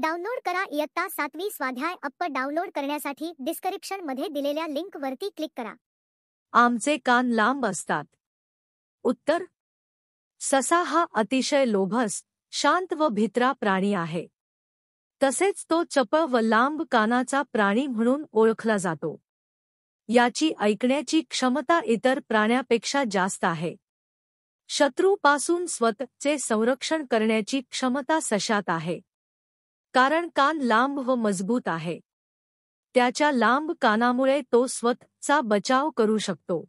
download करा इयत्ता सातवी स्वाध्याय अप्प डाउनलोड करण्यासाठी डिस्क्रिप्शन मध्ये दिलेल्या लिंकवरती क्लिक करा आमचे कान लांब असतात उत्तर ससा हा अतिशय लोभस शांत व भित्रा प्राणी आहे तसेच तो चपळ व लांब कानाचा प्राणी म्हणून ओळखला जातो याची ऐकण्याची क्षमता इतर प्राण्यापेक्षा जास्त आहे शत्रूपासून स्वतःचे संरक्षण करण्याची क्षमता सशात आहे कारण कान लांब व मजबूत आहे त्याच्या लांब कानामुळे तो स्वतःचा बचाव करू शकतो